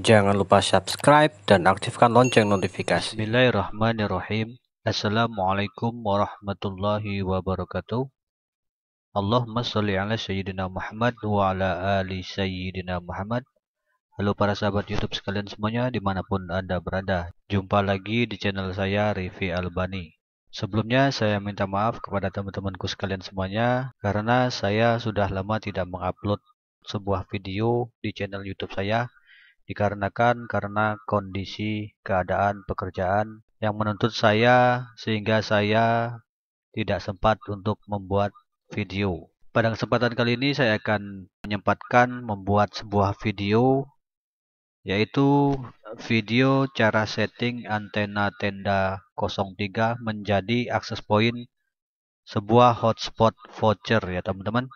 Jangan lupa subscribe dan aktifkan lonceng notifikasi. Bismillahirrahmanirrahim. Assalamualaikum warahmatullahi wabarakatuh. Allahumma salli ala Sayyidina Muhammad wa ala ali Sayyidina Muhammad. Halo para sahabat YouTube sekalian semuanya dimanapun Anda berada. Jumpa lagi di channel saya Rifi Albani. Sebelumnya saya minta maaf kepada teman-temanku sekalian semuanya karena saya sudah lama tidak mengupload sebuah video di channel YouTube saya dikarenakan karena kondisi keadaan pekerjaan yang menuntut saya sehingga saya tidak sempat untuk membuat video. Pada kesempatan kali ini saya akan menyempatkan membuat sebuah video yaitu video cara setting antena tenda 03 menjadi access point sebuah hotspot voucher ya teman-teman.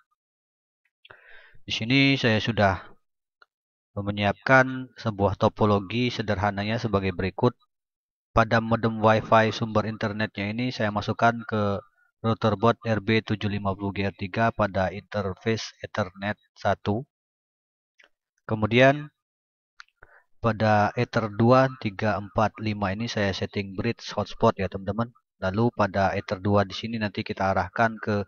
Di sini saya sudah menyiapkan sebuah topologi sederhananya sebagai berikut. Pada modem Wi-Fi sumber internetnya ini saya masukkan ke router bot RB750GR3 pada interface Ethernet 1. Kemudian pada Ether 2, 3, 4, 5 ini saya setting bridge hotspot ya teman-teman. Lalu pada Ether 2 di sini nanti kita arahkan ke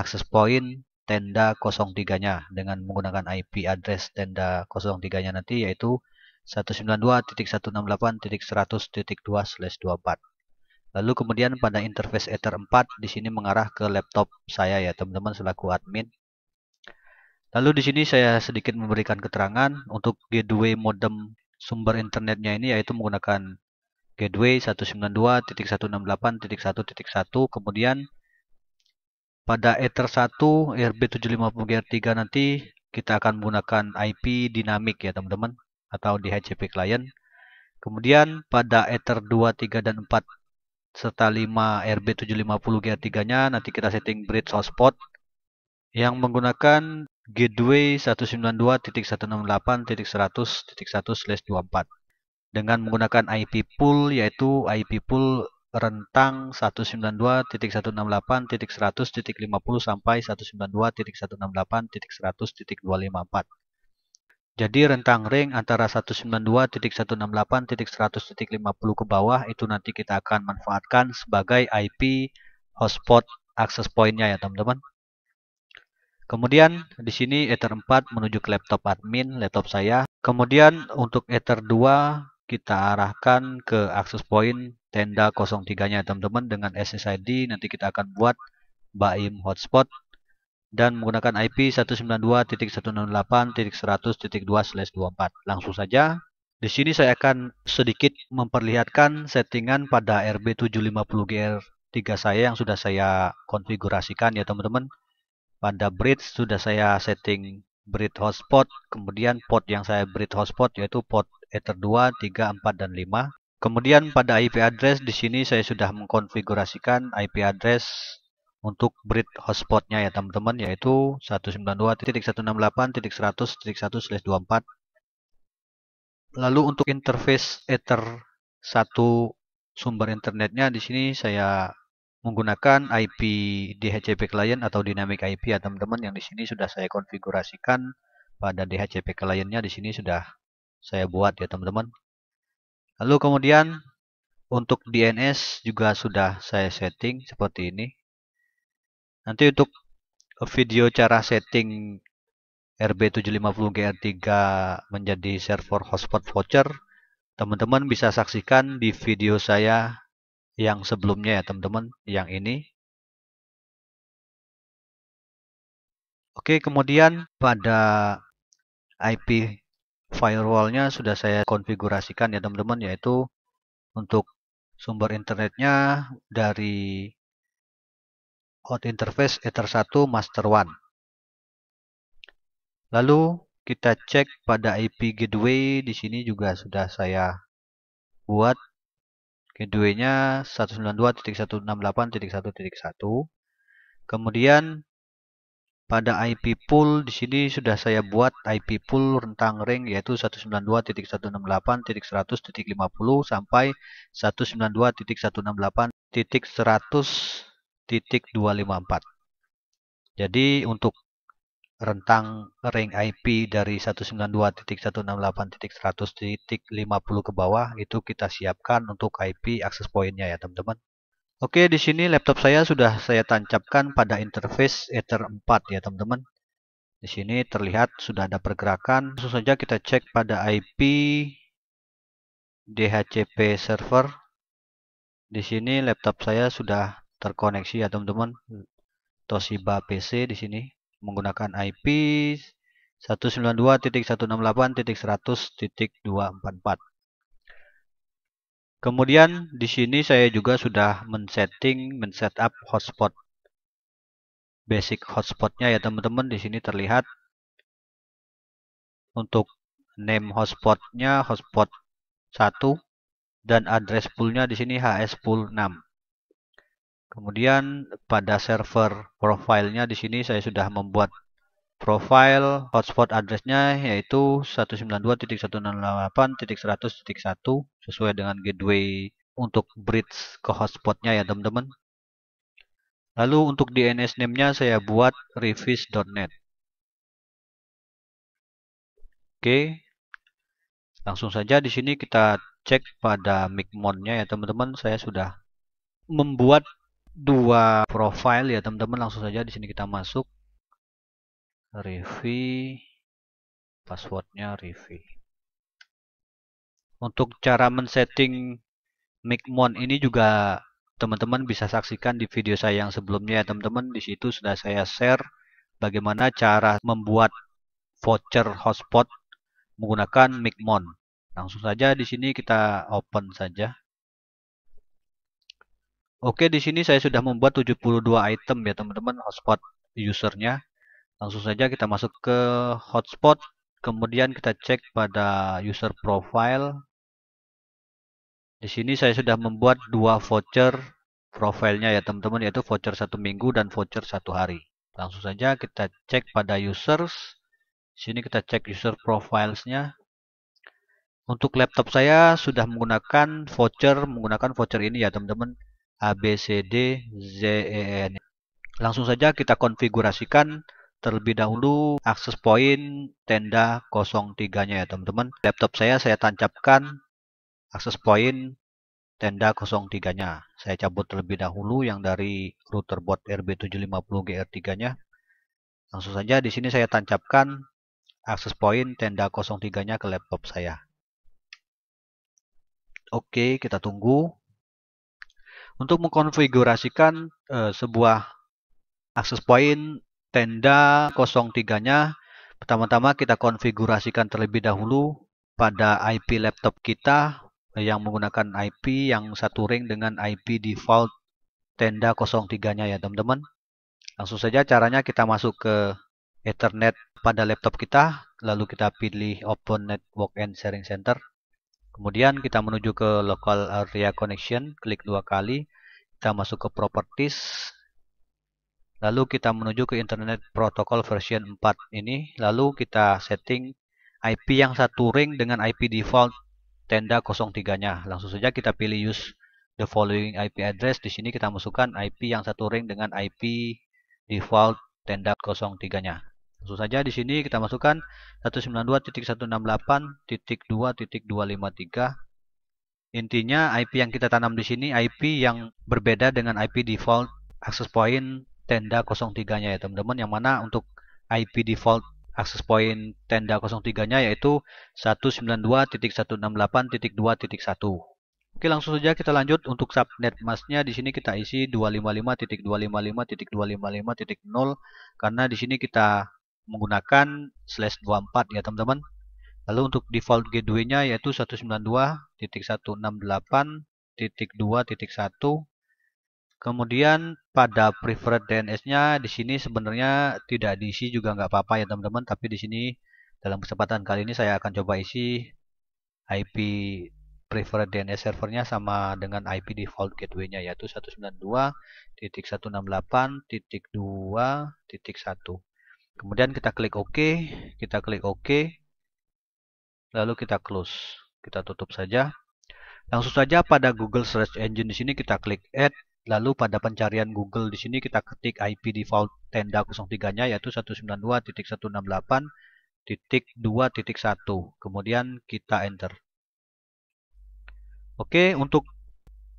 access point tenda 03-nya dengan menggunakan IP address tenda 03-nya nanti yaitu 192.168.100.2/24. Lalu kemudian pada interface Ether 4 di sini mengarah ke laptop saya ya teman-teman selaku admin. Lalu di sini saya sedikit memberikan keterangan untuk gateway modem sumber internetnya ini yaitu menggunakan gateway 192.168.1.1 kemudian pada Ether 1 RB750GR3 nanti kita akan menggunakan IP dinamik ya teman-teman atau di HCP client. Kemudian pada Ether 2, 3 dan 4 serta 5 RB750GR3-nya nanti kita setting bridge hotspot yang menggunakan gateway 192.168.100.1/24 dengan menggunakan IP pool yaitu IP pool rentang 192.168.100.50 sampai 192.168.100.254. Jadi rentang ring antara 192.168.100.50 ke bawah itu nanti kita akan manfaatkan sebagai IP hotspot access pointnya ya teman-teman. Kemudian di sini Ether 4 menuju ke laptop admin, laptop saya. Kemudian untuk Ether 2 kita arahkan ke access point tenda 03-nya teman-teman dengan SSID nanti kita akan buat BAIM hotspot dan menggunakan IP 192.168.100.2/24. Langsung saja. Di sini saya akan sedikit memperlihatkan settingan pada RB750GR3 saya yang sudah saya konfigurasikan ya teman-teman. Pada bridge sudah saya setting bridge hotspot, kemudian port yang saya bridge hotspot yaitu port Ether 2, 3, 4, dan 5. Kemudian pada IP address di sini saya sudah mengkonfigurasikan IP address untuk bridge hotspotnya ya teman-teman yaitu 192.168.100.1/24. Lalu untuk interface Ether 1 sumber internetnya di sini saya menggunakan IP DHCP client atau dynamic IP ya teman-teman yang di sini sudah saya konfigurasikan pada DHCP clientnya di sini sudah saya buat ya teman-teman Lalu kemudian untuk DNS juga sudah saya setting seperti ini. Nanti untuk video cara setting RB750GR3 menjadi server hotspot voucher, teman-teman bisa saksikan di video saya yang sebelumnya ya teman-teman, yang ini. Oke, kemudian pada IP firewallnya sudah saya konfigurasikan ya teman-teman yaitu untuk sumber internetnya dari hot interface ether 1 master 1 lalu kita cek pada IP gateway di sini juga sudah saya buat gateway-nya 192.168.1.1 kemudian pada IP pool di sini sudah saya buat IP pool rentang ring yaitu 192.168.100.50 sampai 192.168.100.254. Jadi untuk rentang ring IP dari 192.168.100.50 ke bawah itu kita siapkan untuk IP akses poinnya ya teman-teman. Oke, di sini laptop saya sudah saya tancapkan pada interface Ether 4 ya teman-teman. Di sini terlihat sudah ada pergerakan. Langsung saja kita cek pada IP DHCP server. Di sini laptop saya sudah terkoneksi ya teman-teman. Toshiba PC di sini menggunakan IP 192.168.100.244. Kemudian di sini saya juga sudah men-setting, men-setup hotspot. Basic hotspotnya ya teman-teman di sini terlihat. Untuk name hotspotnya hotspot 1 dan address poolnya di sini HS pool 6. Kemudian pada server profilnya di sini saya sudah membuat profile hotspot addressnya yaitu 192.168.100.1 sesuai dengan gateway untuk bridge ke hotspotnya ya teman-teman lalu untuk DNS name-nya saya buat revis.net oke langsung saja di sini kita cek pada micmon-nya ya teman-teman saya sudah membuat dua profile ya teman-teman langsung saja di sini kita masuk Rivi passwordnya Rivi untuk cara men-setting micmon ini juga teman-teman bisa saksikan di video saya yang sebelumnya ya teman-teman di situ sudah saya share bagaimana cara membuat voucher hotspot menggunakan micmon langsung saja di sini kita open saja Oke, di sini saya sudah membuat 72 item ya teman-teman hotspot usernya. Langsung saja kita masuk ke hotspot, kemudian kita cek pada user profile. Di sini saya sudah membuat dua voucher profilnya ya teman-teman, yaitu voucher satu minggu dan voucher satu hari. Langsung saja kita cek pada users. Di sini kita cek user profilesnya. Untuk laptop saya sudah menggunakan voucher, menggunakan voucher ini ya teman-teman. ABCDZEN Langsung saja kita konfigurasikan terlebih dahulu akses point tenda 03-nya ya teman-teman. Laptop saya saya tancapkan akses point tenda 03-nya. Saya cabut terlebih dahulu yang dari router board RB750GR3-nya. Langsung saja di sini saya tancapkan akses point tenda 03-nya ke laptop saya. Oke, kita tunggu. Untuk mengkonfigurasikan eh, sebuah akses point tenda 03-nya, pertama-tama kita konfigurasikan terlebih dahulu pada IP laptop kita yang menggunakan IP yang satu ring dengan IP default tenda 03-nya ya teman-teman. Langsung saja caranya kita masuk ke Ethernet pada laptop kita, lalu kita pilih Open Network and Sharing Center. Kemudian kita menuju ke Local Area Connection, klik dua kali, kita masuk ke Properties, lalu kita menuju ke internet protocol version 4 ini lalu kita setting IP yang satu ring dengan IP default tenda 03 nya langsung saja kita pilih use the following IP address di sini kita masukkan IP yang satu ring dengan IP default tenda 03 nya langsung saja di sini kita masukkan 192.168.2.253 intinya IP yang kita tanam di sini IP yang berbeda dengan IP default access point tenda 03 nya ya teman-teman yang mana untuk IP default access point tenda 03 nya yaitu 192.168.2.1 Oke langsung saja kita lanjut untuk subnet mask di sini kita isi 255.255.255.0 karena di sini kita menggunakan slash 24 ya teman-teman. Lalu untuk default gateway-nya yaitu 192.168.2.1 Kemudian pada preferred DNS-nya di sini sebenarnya tidak diisi juga nggak apa-apa ya teman-teman, tapi di sini dalam kesempatan kali ini saya akan coba isi IP preferred DNS servernya sama dengan IP default gateway-nya yaitu 192.168.2.1. Kemudian kita klik OK, kita klik OK, lalu kita close, kita tutup saja. Langsung saja pada Google Search Engine di sini kita klik Add Lalu pada pencarian Google di sini kita ketik IP default tenda 03-nya yaitu 192.168.2.1. Kemudian kita enter. Oke, untuk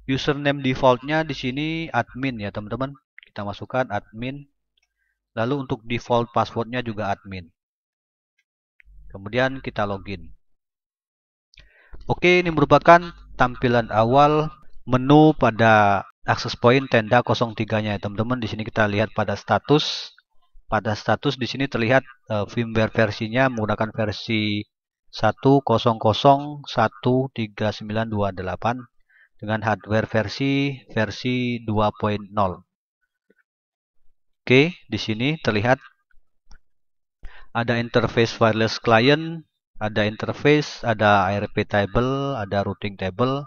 username defaultnya di sini admin ya teman-teman. Kita masukkan admin. Lalu untuk default passwordnya juga admin. Kemudian kita login. Oke, ini merupakan tampilan awal menu pada akses point tenda 03-nya ya teman-teman. Di sini kita lihat pada status. Pada status di sini terlihat uh, firmware versinya menggunakan versi 1.00.13928 dengan hardware versi versi 2.0. Oke, di sini terlihat ada interface wireless client, ada interface, ada ARP table, ada routing table,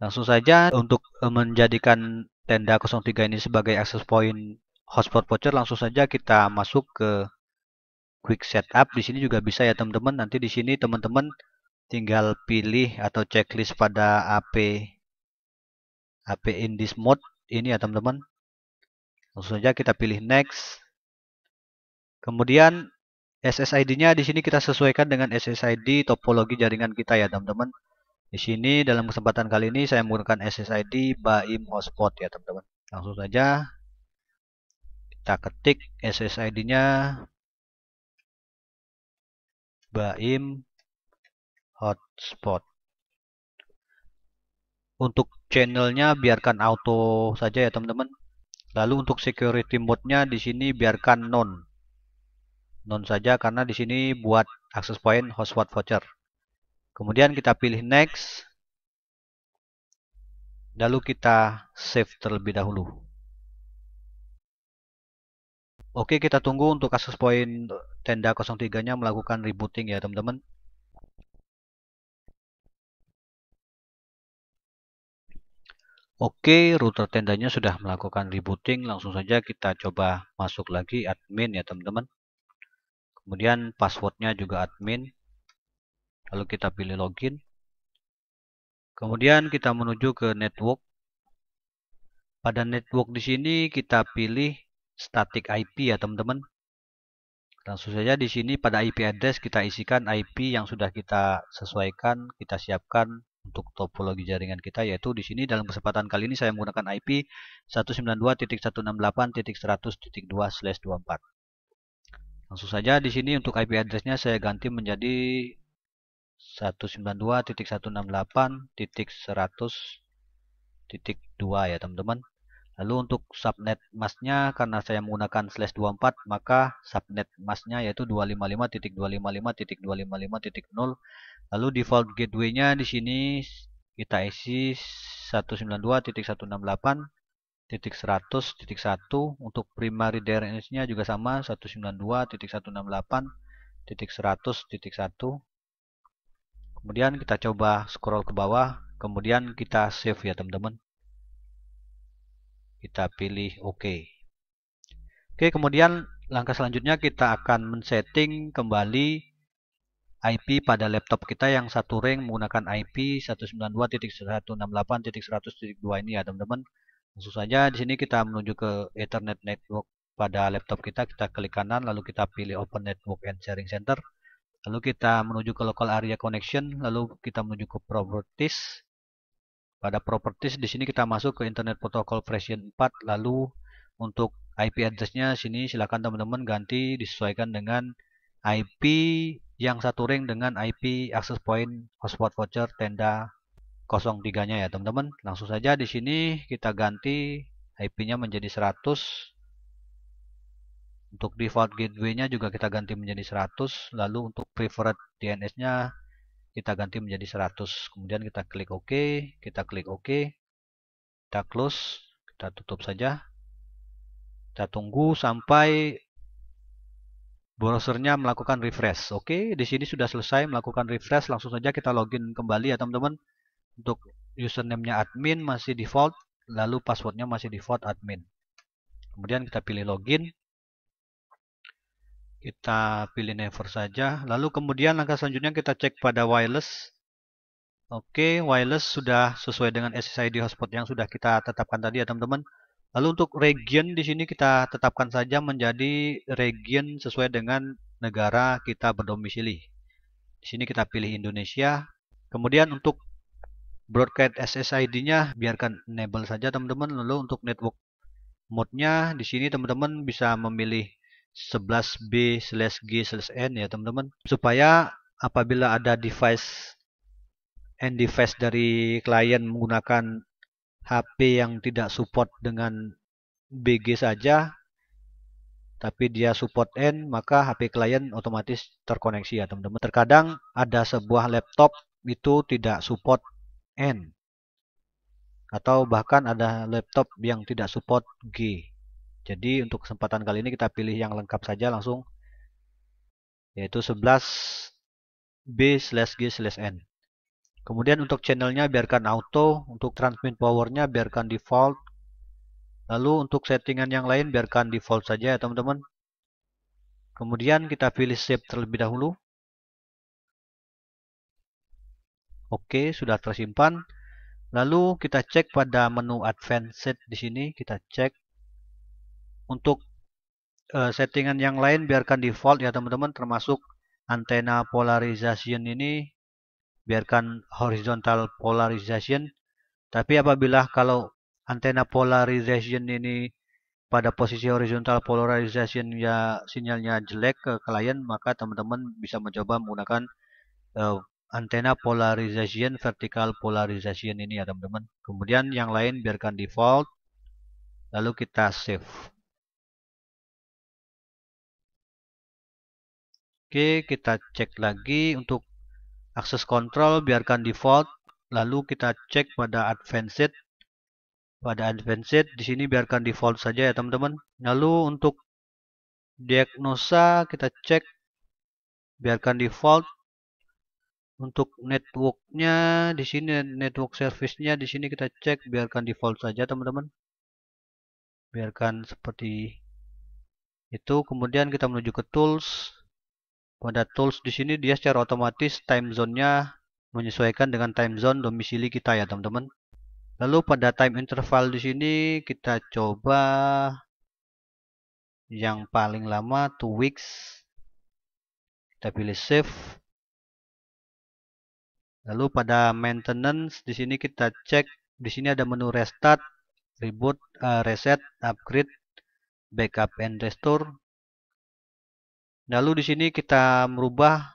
Langsung saja untuk e, menjadikan tenda 03 ini sebagai access point hotspot voucher langsung saja kita masuk ke quick setup. Di sini juga bisa ya teman-teman. Nanti di sini teman-teman tinggal pilih atau checklist pada AP AP in this mode ini ya teman-teman. Langsung saja kita pilih next. Kemudian SSID-nya di sini kita sesuaikan dengan SSID topologi jaringan kita ya teman-teman. Di sini dalam kesempatan kali ini saya menggunakan SSID BAIM hotspot ya teman-teman. Langsung saja kita ketik SSID-nya BAIM hotspot. Untuk channelnya biarkan auto saja ya teman-teman. Lalu untuk security mode-nya di sini biarkan non. Non saja karena di sini buat access point hotspot voucher. Kemudian kita pilih next. Lalu kita save terlebih dahulu. Oke, kita tunggu untuk kasus poin tenda 03-nya melakukan rebooting ya, teman-teman. Oke, router tendanya sudah melakukan rebooting. Langsung saja kita coba masuk lagi admin ya, teman-teman. Kemudian passwordnya juga admin lalu kita pilih login kemudian kita menuju ke network pada network di sini kita pilih static IP ya teman-teman langsung saja di sini pada IP address kita isikan IP yang sudah kita sesuaikan kita siapkan untuk topologi jaringan kita yaitu di sini dalam kesempatan kali ini saya menggunakan IP 192.168.100.2/24. Langsung saja di sini untuk IP addressnya saya ganti menjadi 192.168.100.2 ya teman-teman. Lalu untuk subnet masknya karena saya menggunakan slash 24 maka subnet masknya yaitu 255.255.255.0 lalu default gateway-nya di sini kita isi 192.168.100.1 untuk primary DNS-nya juga sama 192.168.100.1 kemudian kita coba scroll ke bawah kemudian kita save ya teman-teman kita pilih OK oke kemudian langkah selanjutnya kita akan men-setting kembali IP pada laptop kita yang satu ring menggunakan IP 192.168.100.2 ini ya teman-teman. Langsung saja di sini kita menuju ke Ethernet network pada laptop kita, kita klik kanan lalu kita pilih Open Network and Sharing Center. Lalu kita menuju ke local area connection, lalu kita menuju ke properties. Pada properties di sini kita masuk ke internet protocol version 4, lalu untuk IP addressnya sini silakan teman-teman ganti disesuaikan dengan IP yang satu ring dengan IP access point hotspot voucher tenda 03-nya ya teman-teman. Langsung saja di sini kita ganti IP-nya menjadi 100 untuk default gateway-nya juga kita ganti menjadi 100, lalu untuk preferred DNS-nya kita ganti menjadi 100. Kemudian kita klik OK, kita klik OK, kita close, kita tutup saja. Kita tunggu sampai browsernya melakukan refresh. Oke, di sini sudah selesai melakukan refresh, langsung saja kita login kembali ya teman-teman. Untuk username-nya admin masih default, lalu passwordnya masih default admin. Kemudian kita pilih login. Kita pilih never saja. Lalu kemudian langkah selanjutnya kita cek pada wireless. Oke, wireless sudah sesuai dengan SSID hotspot yang sudah kita tetapkan tadi ya teman-teman. Lalu untuk region di sini kita tetapkan saja menjadi region sesuai dengan negara kita berdomisili. Di sini kita pilih Indonesia. Kemudian untuk broadcast SSID-nya biarkan enable saja teman-teman. Lalu untuk network mode-nya di sini teman-teman bisa memilih 11B slash G slash N ya teman-teman supaya apabila ada device end device dari klien menggunakan HP yang tidak support dengan BG saja tapi dia support N maka HP klien otomatis terkoneksi ya teman-teman terkadang ada sebuah laptop itu tidak support N atau bahkan ada laptop yang tidak support G jadi untuk kesempatan kali ini kita pilih yang lengkap saja langsung yaitu 11 B G N. Kemudian untuk channelnya biarkan auto, untuk transmit powernya biarkan default. Lalu untuk settingan yang lain biarkan default saja ya teman-teman. Kemudian kita pilih shape terlebih dahulu. Oke, sudah tersimpan. Lalu kita cek pada menu advanced set di sini, kita cek untuk uh, settingan yang lain biarkan default ya teman-teman termasuk antena polarization ini biarkan horizontal polarization tapi apabila kalau antena polarization ini pada posisi horizontal polarization ya sinyalnya jelek ke klien maka teman-teman bisa mencoba menggunakan uh, antena polarization vertical polarization ini ya teman-teman kemudian yang lain biarkan default lalu kita save Oke, kita cek lagi untuk akses kontrol biarkan default. Lalu kita cek pada advanced. Pada advanced di sini biarkan default saja ya teman-teman. Lalu untuk diagnosa kita cek biarkan default. Untuk networknya di sini network service-nya di sini kita cek biarkan default saja teman-teman. Biarkan seperti itu. Kemudian kita menuju ke tools pada tools di sini dia secara otomatis time zone-nya menyesuaikan dengan time zone domisili kita ya teman-teman. Lalu pada time interval di sini kita coba yang paling lama 2 weeks. Kita pilih save. Lalu pada maintenance di sini kita cek di sini ada menu restart, reboot, uh, reset, upgrade, backup and restore Lalu nah, di sini kita merubah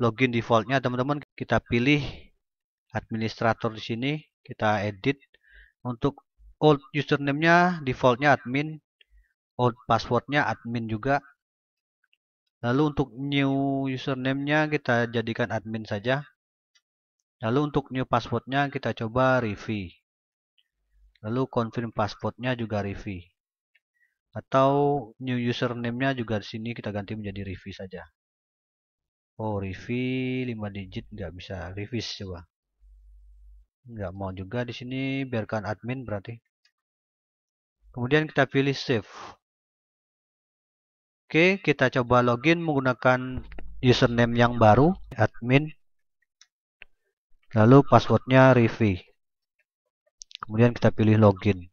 login defaultnya teman-teman. Kita pilih administrator di sini. Kita edit. Untuk old username-nya defaultnya admin. Old passwordnya admin juga. Lalu untuk new username-nya kita jadikan admin saja. Lalu untuk new password-nya kita coba review. Lalu confirm password-nya juga review atau new username-nya juga di sini kita ganti menjadi Rivi saja. Oh, Rivi 5 digit nggak bisa, Rivis coba. Nggak mau juga di sini biarkan admin berarti. Kemudian kita pilih save. Oke, kita coba login menggunakan username yang baru, admin. Lalu passwordnya Rivi. Kemudian kita pilih login.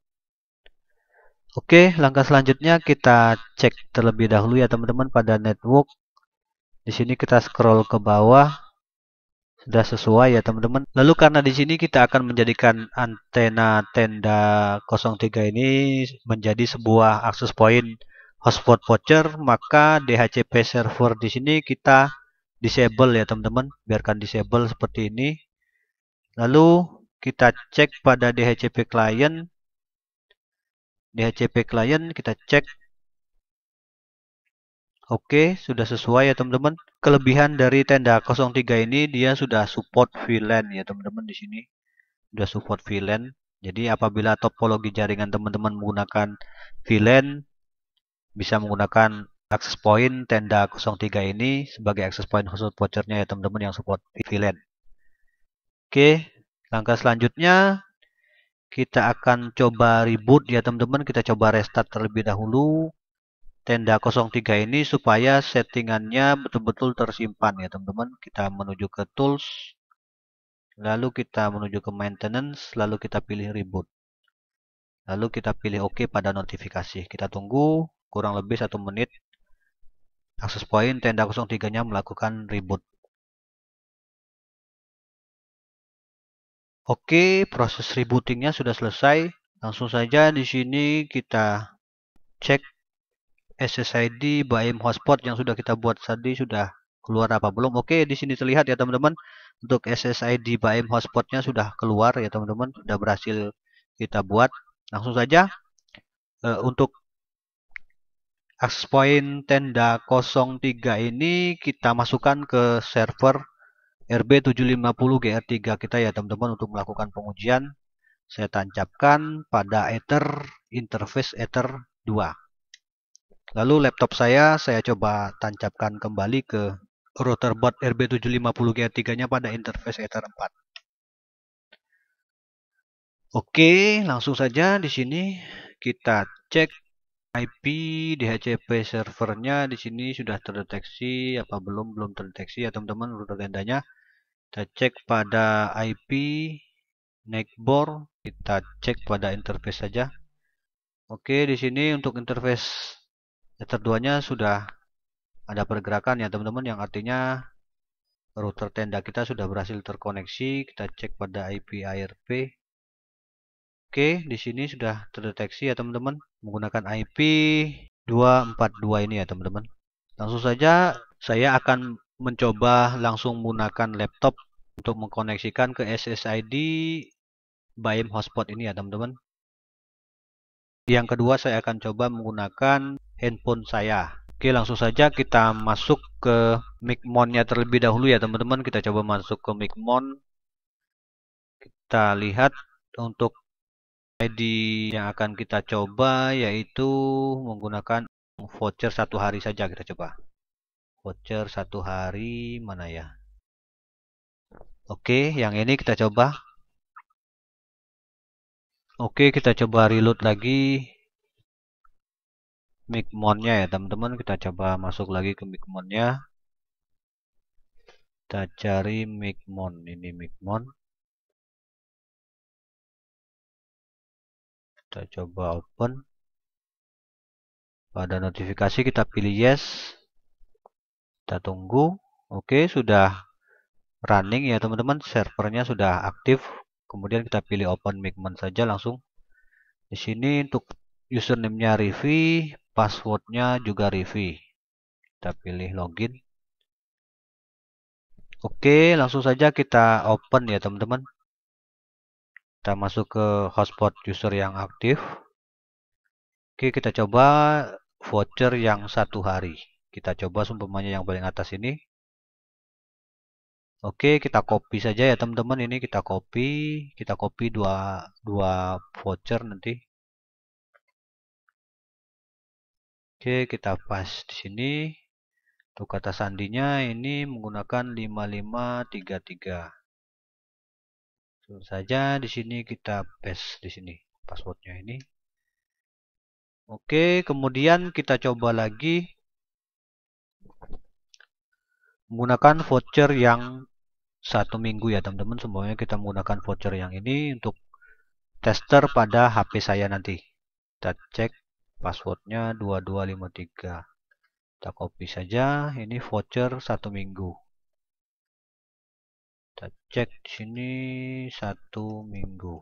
Oke, langkah selanjutnya kita cek terlebih dahulu ya teman-teman pada network. Di sini kita scroll ke bawah. Sudah sesuai ya teman-teman. Lalu karena di sini kita akan menjadikan antena tenda 03 ini menjadi sebuah akses point hotspot voucher, maka DHCP server di sini kita disable ya teman-teman. Biarkan disable seperti ini. Lalu kita cek pada DHCP client DHCP client kita cek Oke, sudah sesuai ya teman-teman. Kelebihan dari tenda 03 ini dia sudah support VLAN ya teman-teman di sini. Sudah support VLAN. Jadi apabila topologi jaringan teman-teman menggunakan VLAN bisa menggunakan access point tenda 03 ini sebagai access point khusus vouchernya ya teman-teman yang support VLAN. Oke, langkah selanjutnya kita akan coba reboot ya teman-teman kita coba restart terlebih dahulu tenda 03 ini supaya settingannya betul-betul tersimpan ya teman-teman kita menuju ke tools lalu kita menuju ke maintenance lalu kita pilih reboot lalu kita pilih ok pada notifikasi kita tunggu kurang lebih satu menit akses point tenda 03 nya melakukan reboot Oke, proses rebootingnya sudah selesai. Langsung saja di sini kita cek SSID BIM hotspot yang sudah kita buat tadi sudah keluar apa belum. Oke, di sini terlihat ya teman-teman untuk SSID BIM hotspotnya sudah keluar ya teman-teman, sudah berhasil kita buat. Langsung saja eh, untuk access point tenda 03 ini kita masukkan ke server RB750GR3 kita ya teman-teman untuk melakukan pengujian saya tancapkan pada Ether interface Ether 2 lalu laptop saya saya coba tancapkan kembali ke router bot RB750GR3 nya pada interface Ether 4 Oke langsung saja di sini kita cek IP DHCP servernya di sini sudah terdeteksi apa belum belum terdeteksi ya teman-teman router gandanya kita cek pada IP neckboard kita cek pada interface saja oke di sini untuk interface router 2 nya sudah ada pergerakan ya teman-teman yang artinya router tenda kita sudah berhasil terkoneksi kita cek pada IP ARP oke di sini sudah terdeteksi ya teman-teman menggunakan IP 242 ini ya teman-teman langsung saja saya akan mencoba langsung menggunakan laptop untuk mengkoneksikan ke SSID BIM hotspot ini ya teman-teman. Yang kedua saya akan coba menggunakan handphone saya. Oke langsung saja kita masuk ke micmonnya terlebih dahulu ya teman-teman. Kita coba masuk ke micmon. Kita lihat untuk ID yang akan kita coba yaitu menggunakan voucher satu hari saja kita coba voucher satu hari mana ya oke yang ini kita coba oke kita coba reload lagi micmonnya ya teman-teman kita coba masuk lagi ke micmonnya kita cari micmon ini micmon kita coba open pada notifikasi kita pilih yes kita tunggu. Oke, sudah running ya teman-teman. Servernya sudah aktif. Kemudian kita pilih open micman saja langsung. Di sini untuk username-nya Rivi, passwordnya juga Rivi. Kita pilih login. Oke, langsung saja kita open ya teman-teman. Kita masuk ke hotspot user yang aktif. Oke, kita coba voucher yang satu hari. Kita coba sumpahnya yang paling atas ini. Oke, kita copy saja ya teman-teman. Ini kita copy, kita copy dua dua voucher nanti. Oke, kita pas di sini. Untuk kata sandinya ini menggunakan 5533 langsung saja di sini kita paste di sini passwordnya ini oke kemudian kita coba lagi menggunakan voucher yang satu minggu ya teman-teman semuanya kita menggunakan voucher yang ini untuk tester pada HP saya nanti kita cek passwordnya 2253 kita copy saja ini voucher satu minggu kita cek di sini satu minggu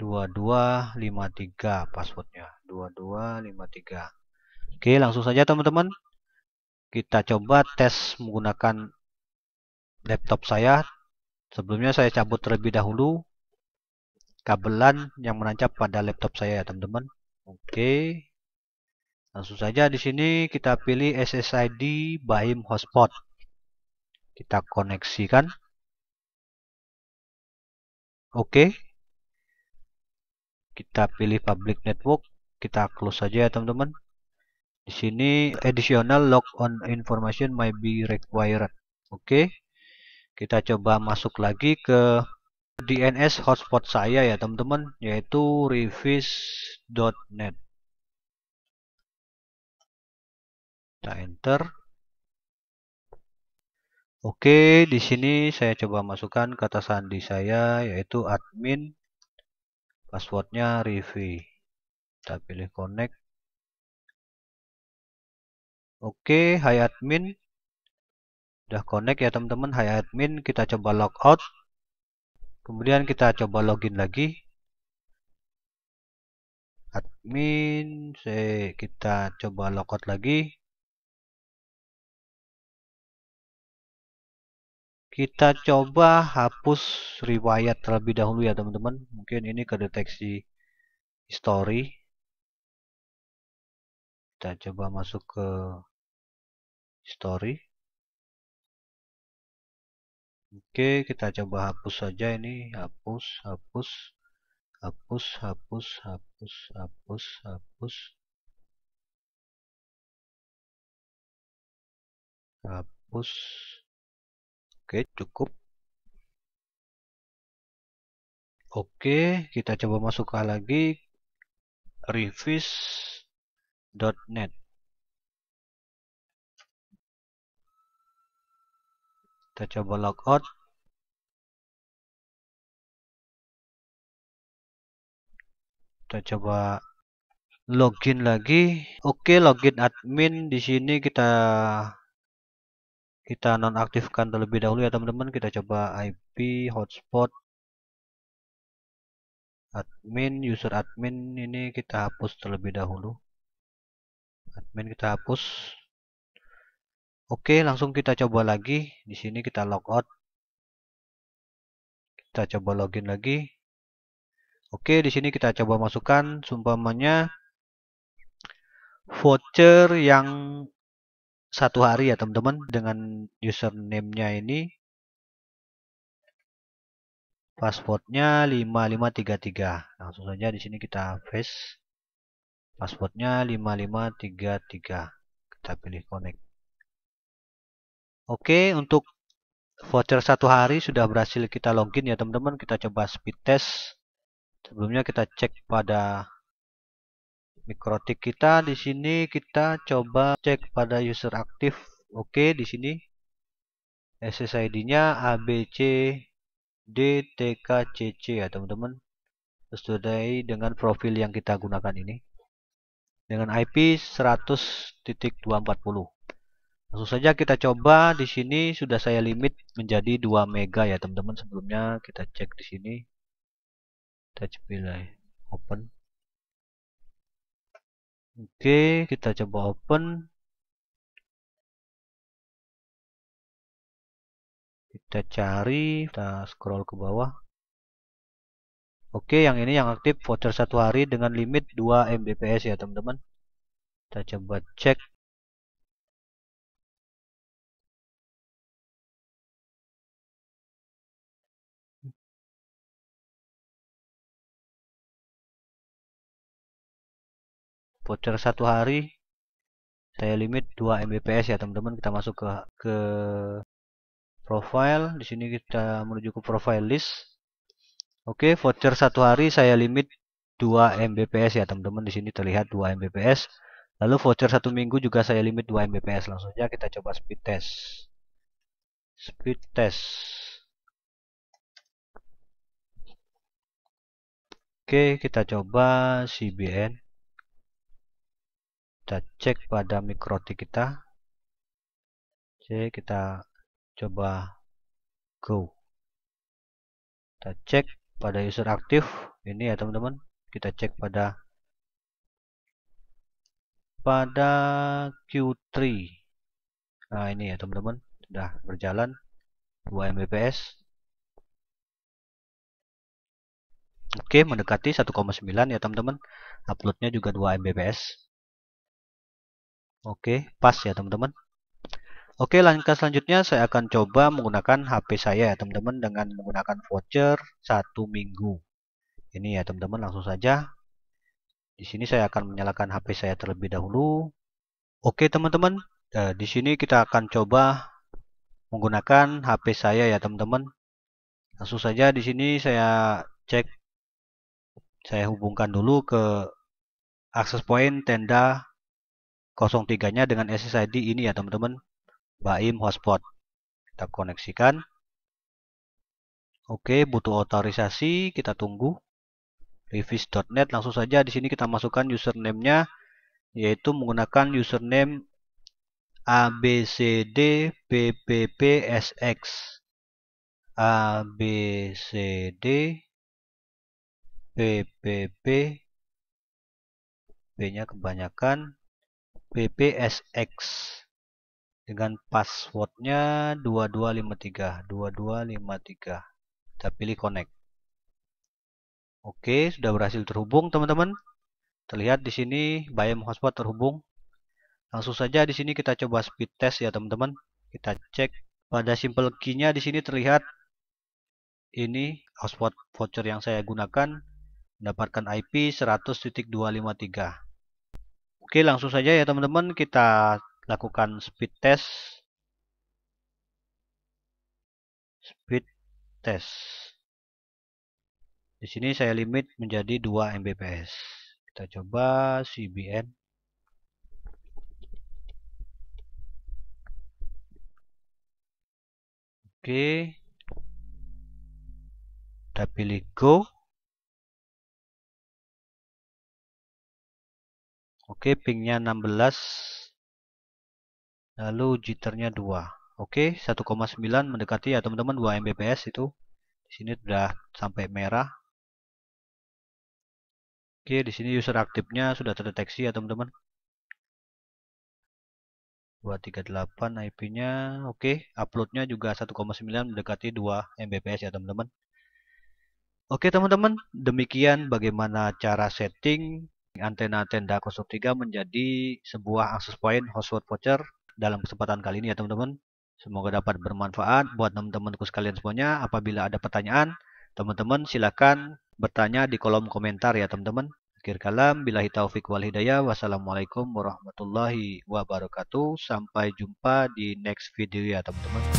2253 passwordnya 2253 Oke langsung saja teman-teman kita coba tes menggunakan laptop saya. Sebelumnya saya cabut terlebih dahulu kabelan yang menancap pada laptop saya ya teman-teman. Oke. Langsung saja di sini kita pilih SSID BIM hotspot. Kita koneksikan. Oke. Kita pilih public network. Kita close saja ya teman-teman. Di sini additional log on information may be required. Oke. Okay. Kita coba masuk lagi ke DNS hotspot saya ya teman-teman yaitu revis.net. Kita enter. Oke, di sini saya coba masukkan kata sandi saya yaitu admin, passwordnya revi. Kita pilih connect. Oke, hi admin. sudah connect ya teman-teman, hi admin. Kita coba logout. Kemudian kita coba login lagi. Admin, saya kita coba logout lagi. Kita coba hapus riwayat terlebih dahulu ya teman-teman. Mungkin ini kedeteksi history. Kita coba masuk ke story Oke, kita coba hapus saja ini. Hapus, hapus, hapus, hapus, hapus, hapus, hapus. Hapus. Oke, cukup. Oke, kita coba masukkan lagi revis.net. Kita coba logout. Kita coba login lagi. Oke, login admin di sini kita kita nonaktifkan terlebih dahulu ya teman-teman. Kita coba IP hotspot admin user admin ini kita hapus terlebih dahulu. Admin kita hapus. Oke, langsung kita coba lagi. Di sini kita logout. Kita coba login lagi. Oke, di sini kita coba masukkan sumpamanya voucher yang satu hari ya teman-teman dengan username-nya ini passwordnya 5533 langsung saja di sini kita paste passwordnya 5533 kita pilih connect Oke, untuk voucher satu hari sudah berhasil kita login ya teman-teman. Kita coba speed test. Sebelumnya kita cek pada mikrotik kita. Di sini kita coba cek pada user aktif. Oke, di sini SSID-nya ABC DTKCC ya teman-teman. Sesuai dengan profil yang kita gunakan ini. Dengan IP 100.240. Langsung saja kita coba di sini sudah saya limit menjadi 2 mega ya teman-teman. Sebelumnya kita cek di sini. Kita coba open. Oke, kita coba open. Kita cari, kita scroll ke bawah. Oke, yang ini yang aktif voucher satu hari dengan limit 2 Mbps ya, teman-teman. Kita coba cek voucher satu hari saya limit 2 Mbps ya teman-teman kita masuk ke ke profile di sini kita menuju ke profile list oke voucher satu hari saya limit 2 Mbps ya teman-teman di sini terlihat 2 Mbps lalu voucher satu minggu juga saya limit 2 Mbps langsung saja kita coba speed test speed test oke kita coba CBN kita cek pada mikroti kita C kita coba go kita cek pada user aktif ini ya teman-teman kita cek pada pada Q3 nah ini ya teman-teman sudah berjalan 2 Mbps oke mendekati 1,9 ya teman-teman uploadnya juga 2 Mbps Oke, pas ya teman-teman. Oke, langkah selanjutnya saya akan coba menggunakan HP saya ya teman-teman dengan menggunakan voucher satu minggu. Ini ya teman-teman langsung saja. Di sini saya akan menyalakan HP saya terlebih dahulu. Oke teman-teman, nah, di sini kita akan coba menggunakan HP saya ya teman-teman. Langsung saja di sini saya cek, saya hubungkan dulu ke akses point tenda 03-nya dengan SSID ini ya teman-teman. Baim hotspot. Kita koneksikan. Oke, butuh otorisasi, kita tunggu. Revis.net langsung saja di sini kita masukkan username-nya yaitu menggunakan username abcdpppsx abcd ppp p-nya kebanyakan PPSX dengan passwordnya 2253 2253 kita pilih connect Oke sudah berhasil terhubung teman-teman terlihat di sini Bayam hotspot terhubung langsung saja di sini kita coba speed test ya teman-teman kita cek pada simple key-nya di sini terlihat ini hotspot voucher yang saya gunakan mendapatkan IP 100.253 Oke, langsung saja ya teman-teman kita lakukan speed test. Speed test. Di sini saya limit menjadi 2 Mbps. Kita coba CBN. Oke. Kita pilih go. Oke, pingnya 16. Lalu jitternya 2. Oke, 1,9 mendekati ya teman-teman 2 Mbps itu. Di sini sudah sampai merah. Oke, di sini user aktifnya sudah terdeteksi ya teman-teman. 238 IP-nya. Oke, uploadnya juga 1,9 mendekati 2 Mbps ya teman-teman. Oke teman-teman, demikian bagaimana cara setting antena tenda 03 menjadi sebuah akses point hotspot voucher dalam kesempatan kali ini ya teman-teman. Semoga dapat bermanfaat buat teman-temanku sekalian semuanya. Apabila ada pertanyaan, teman-teman silakan bertanya di kolom komentar ya teman-teman. Akhir kalam, bila taufik wal hidayah. Wassalamualaikum warahmatullahi wabarakatuh. Sampai jumpa di next video ya teman-teman.